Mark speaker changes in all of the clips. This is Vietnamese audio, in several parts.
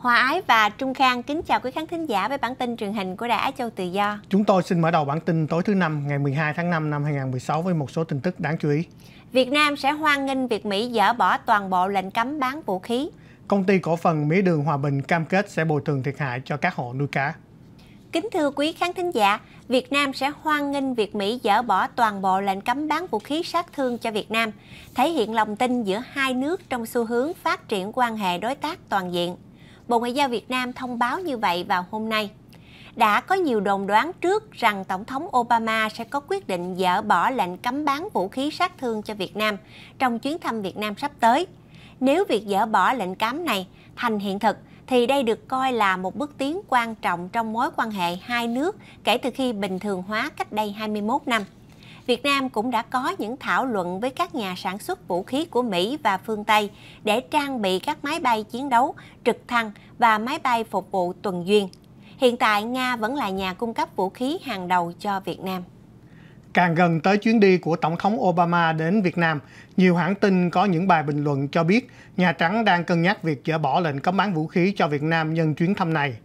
Speaker 1: Hòa Ái và Trung Khang kính chào quý khán thính giả với bản tin truyền hình của Đài Á Châu Tự Do.
Speaker 2: Chúng tôi xin mở đầu bản tin tối thứ năm ngày 12 tháng 5 năm 2016 với một số tin tức đáng chú ý.
Speaker 1: Việt Nam sẽ hoan nghênh việc Mỹ dỡ bỏ toàn bộ lệnh cấm bán vũ khí.
Speaker 2: Công ty cổ phần Mỹ đường Hòa Bình cam kết sẽ bồi thường thiệt hại cho các hộ nuôi cá.
Speaker 1: Kính thưa quý khán thính giả, Việt Nam sẽ hoan nghênh việc Mỹ dỡ bỏ toàn bộ lệnh cấm bán vũ khí sát thương cho Việt Nam, thể hiện lòng tin giữa hai nước trong xu hướng phát triển quan hệ đối tác toàn diện. Bộ Ngoại giao Việt Nam thông báo như vậy vào hôm nay. Đã có nhiều đồn đoán trước rằng Tổng thống Obama sẽ có quyết định dỡ bỏ lệnh cấm bán vũ khí sát thương cho Việt Nam trong chuyến thăm Việt Nam sắp tới. Nếu việc dỡ bỏ lệnh cấm này thành hiện thực, thì đây được coi là một bước tiến quan trọng trong mối quan hệ hai nước kể từ khi bình thường hóa cách đây 21 năm. Việt Nam cũng đã có những thảo luận với các nhà sản xuất vũ khí của Mỹ và phương Tây để trang bị các máy bay chiến đấu, trực thăng và máy bay phục vụ tuần duyên. Hiện tại, Nga vẫn là nhà cung cấp vũ khí hàng đầu cho Việt Nam.
Speaker 2: Càng gần tới chuyến đi của Tổng thống Obama đến Việt Nam, nhiều hãng tin có những bài bình luận cho biết Nhà Trắng đang cân nhắc việc dỡ bỏ lệnh cấm bán vũ khí cho Việt Nam nhân chuyến thăm này.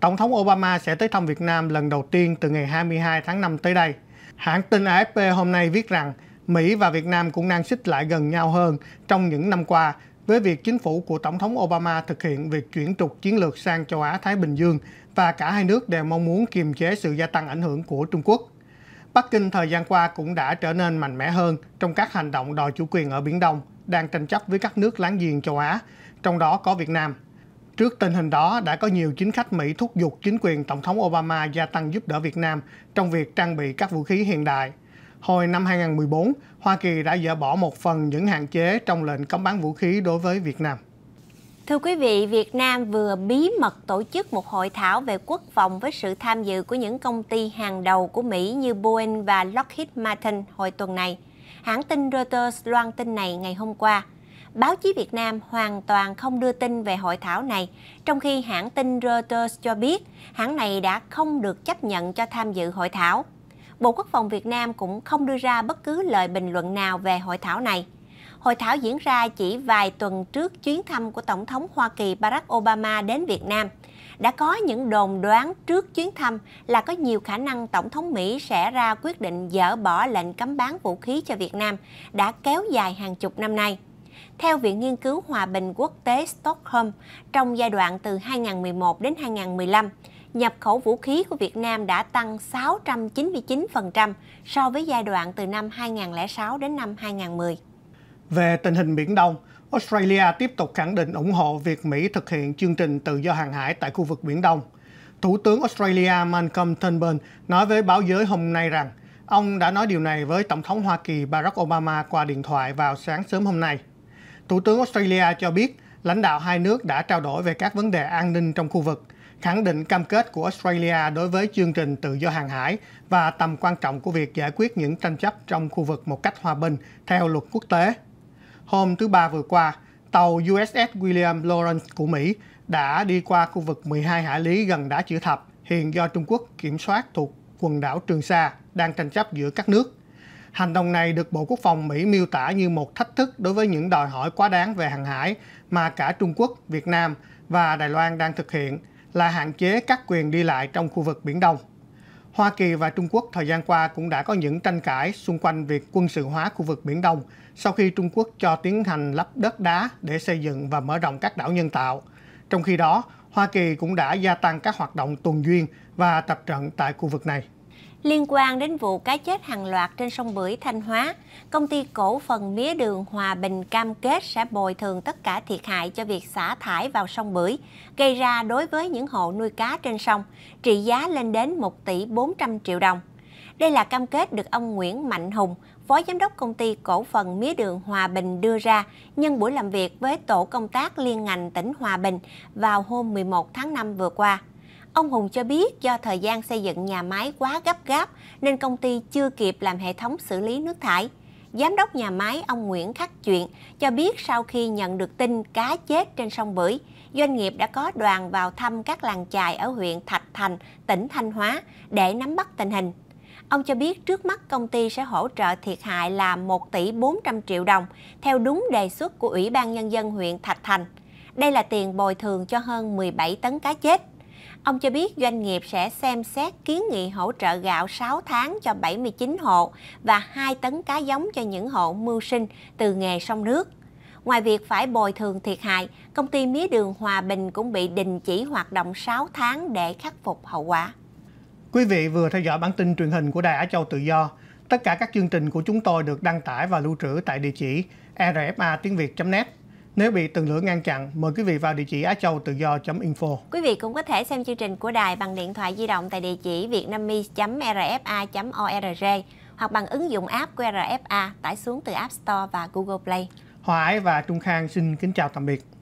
Speaker 2: Tổng thống Obama sẽ tới thăm Việt Nam lần đầu tiên từ ngày 22 tháng 5 tới đây. Hãng tin AFP hôm nay viết rằng Mỹ và Việt Nam cũng đang xích lại gần nhau hơn trong những năm qua với việc chính phủ của Tổng thống Obama thực hiện việc chuyển trục chiến lược sang châu Á-Thái Bình Dương và cả hai nước đều mong muốn kiềm chế sự gia tăng ảnh hưởng của Trung Quốc. Bắc Kinh thời gian qua cũng đã trở nên mạnh mẽ hơn trong các hành động đòi chủ quyền ở Biển Đông, đang tranh chấp với các nước láng giềng châu Á, trong đó có Việt Nam. Trước tình hình đó, đã có nhiều chính khách Mỹ thúc giục chính quyền Tổng thống Obama gia tăng giúp đỡ Việt Nam trong việc trang bị các vũ khí hiện đại. Hồi năm 2014, Hoa Kỳ đã dỡ bỏ một phần những hạn chế trong lệnh cấm bán vũ khí đối với Việt Nam. Thưa
Speaker 1: quý vị, Việt Nam vừa bí mật tổ chức một hội thảo về quốc phòng với sự tham dự của những công ty hàng đầu của Mỹ như Boeing và Lockheed Martin hồi tuần này. Hãng tin Reuters loan tin này ngày hôm qua báo chí Việt Nam hoàn toàn không đưa tin về hội thảo này, trong khi hãng tin Reuters cho biết hãng này đã không được chấp nhận cho tham dự hội thảo. Bộ Quốc phòng Việt Nam cũng không đưa ra bất cứ lời bình luận nào về hội thảo này. Hội thảo diễn ra chỉ vài tuần trước chuyến thăm của Tổng thống Hoa Kỳ Barack Obama đến Việt Nam. Đã có những đồn đoán trước chuyến thăm là có nhiều khả năng Tổng thống Mỹ sẽ ra quyết định dỡ bỏ lệnh cấm bán vũ khí cho Việt Nam đã kéo dài hàng chục năm nay. Theo Viện Nghiên cứu Hòa bình Quốc tế Stockholm, trong giai đoạn từ 2011 đến 2015, nhập khẩu vũ khí của Việt Nam đã tăng 699% so với giai đoạn từ năm 2006 đến
Speaker 2: năm 2010. Về tình hình Biển Đông, Australia tiếp tục khẳng định ủng hộ việc Mỹ thực hiện chương trình tự do hàng hải tại khu vực Biển Đông. Thủ tướng Australia Malcolm Turnbull nói với báo giới hôm nay rằng ông đã nói điều này với Tổng thống Hoa Kỳ Barack Obama qua điện thoại vào sáng sớm hôm nay. Thủ tướng Australia cho biết lãnh đạo hai nước đã trao đổi về các vấn đề an ninh trong khu vực, khẳng định cam kết của Australia đối với chương trình tự do hàng hải và tầm quan trọng của việc giải quyết những tranh chấp trong khu vực một cách hòa bình theo luật quốc tế. Hôm thứ Ba vừa qua, tàu USS William Lawrence của Mỹ đã đi qua khu vực 12 hải lý gần đá chữ thập hiện do Trung Quốc kiểm soát thuộc quần đảo Trường Sa đang tranh chấp giữa các nước. Hành động này được Bộ Quốc phòng Mỹ miêu tả như một thách thức đối với những đòi hỏi quá đáng về hàng hải mà cả Trung Quốc, Việt Nam và Đài Loan đang thực hiện là hạn chế các quyền đi lại trong khu vực Biển Đông. Hoa Kỳ và Trung Quốc thời gian qua cũng đã có những tranh cãi xung quanh việc quân sự hóa khu vực Biển Đông sau khi Trung Quốc cho tiến hành lắp đất đá để xây dựng và mở rộng các đảo nhân tạo. Trong khi đó, Hoa Kỳ cũng đã gia tăng các hoạt động tuần duyên và tập trận tại khu vực này
Speaker 1: liên quan đến vụ cá chết hàng loạt trên sông Bưởi Thanh Hóa, công ty cổ phần mía đường Hòa Bình cam kết sẽ bồi thường tất cả thiệt hại cho việc xả thải vào sông Bưởi, gây ra đối với những hộ nuôi cá trên sông, trị giá lên đến 1 tỷ 400 triệu đồng. Đây là cam kết được ông Nguyễn Mạnh Hùng, Phó Giám đốc Công ty Cổ phần Mía đường Hòa Bình đưa ra nhân buổi làm việc với Tổ công tác liên ngành tỉnh Hòa Bình vào hôm 11 tháng 5 vừa qua. Ông Hùng cho biết do thời gian xây dựng nhà máy quá gấp gáp nên công ty chưa kịp làm hệ thống xử lý nước thải. Giám đốc nhà máy ông Nguyễn Khắc Chuyện cho biết sau khi nhận được tin cá chết trên sông Bưởi, doanh nghiệp đã có đoàn vào thăm các làng chài ở huyện Thạch Thành, tỉnh Thanh Hóa để nắm bắt tình hình. Ông cho biết trước mắt công ty sẽ hỗ trợ thiệt hại là 1 tỷ 400 triệu đồng, theo đúng đề xuất của Ủy ban Nhân dân huyện Thạch Thành. Đây là tiền bồi thường cho hơn 17 tấn cá chết. Ông cho biết doanh nghiệp sẽ xem xét kiến nghị hỗ trợ gạo 6 tháng cho 79 hộ và 2 tấn cá giống cho những hộ mưu sinh từ nghề sông nước. Ngoài việc phải bồi thường thiệt hại, công ty mía đường Hòa Bình cũng bị đình chỉ hoạt động 6 tháng để khắc phục hậu quả.
Speaker 2: Quý vị vừa theo dõi bản tin truyền hình của Đài Á Châu Tự Do. Tất cả các chương trình của chúng tôi được đăng tải và lưu trữ tại địa chỉ rfa net nếu bị từng lửa ngăn chặn, mời quý vị vào địa chỉ á châu tự do info
Speaker 1: Quý vị cũng có thể xem chương trình của đài bằng điện thoại di động tại địa chỉ vietnamese.rfa.org hoặc bằng ứng dụng app của RFA tải xuống từ App Store và Google Play.
Speaker 2: Hoài và Trung Khang xin kính chào tạm biệt.